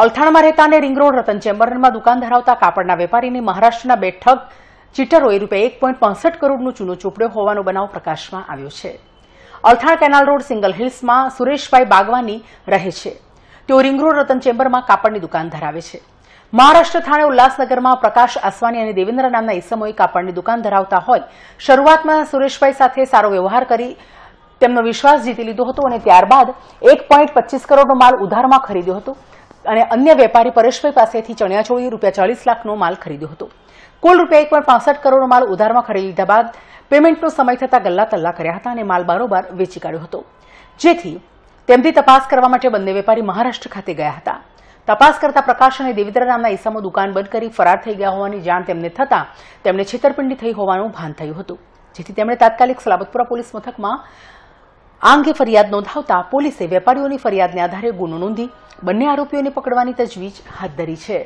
અલથાણમાં રહેતા અને રિંગરોડ રતન ચેમ્બરમાં દુકાન ધરાવતા કાપડના વેપારીને મહારાષ્ટ્રના બે ઠગ ચીટરોએ રૂપિયા એક પોઈન્ટ પાંસઠ કરોડનું ચૂનો ચોપડ્યો હોવાનો બનાવ પ્રકાશમાં આવ્યો છે અલથાણ કેનાલ રોડ સિંગલ હિલ્સમાં સુરેશભાઈ બાગવાની રહે છે તેઓ રિંગરોડ રતન ચેમ્બરમાં કાપડની દુકાન ધરાવે છે મહારાષ્ટ્ર થાણે ઉલ્લાસનગરમાં પ્રકાશ આસવાની અને દેવેન્દ્ર નામના ઈસમોએ કાપડની દુકાન ધરાવતા હોય શરૂઆતમાં સુરેશભાઈ સાથે સારો વ્યવહાર કરી તેમનો વિશ્વાસ જીતી લીધો હતો અને ત્યારબાદ એક પોઈન્ટ પચીસ કરોડનો માલ ઉધારમાં ખરીદ્યો હતો અને અન્ય વેપારી પરેશભાઈ પાસેથી ચણિયાચોળી રૂપિયા ચાલીસ લાખનો માલ ખરીદ્યો હતો કુલ રૂપિયા એક પણ પોઈન્ટ કરોડનો માલ ઉધારમાં ખરીદી લીધા બાદ પેમેન્ટનો સમય થતાં ગલ્લા તલ્લા કર્યા હતા અને માલ બારોબાર વેચી કાઢ્યો હતો જેથી તેમથી તપાસ કરવા માટે બંને વેપારી મહારાષ્ટ્ર ખાતે ગયા હતા તપાસ કરતા પ્રકાશ અને દેવિદ્ર નામના ઈસમો દુકાન બંધ કરી ફરાર થઈ ગયા હોવાની જાણ તેમને થતાં તેમને છેતરપિંડી થઈ હોવાનું ભાન થયું હતું જેથી તેમણે તાત્કાલિક સલાબતપુરા પોલીસ મથકમાં આ અંગે ફરિયાદ નોંધાવતા પોલીસે વેપારીઓની ફરિયાદને આધારે ગુનો નોંધી બંને આરોપીઓને પકડવાની તજવીજ હાથ ધરી છે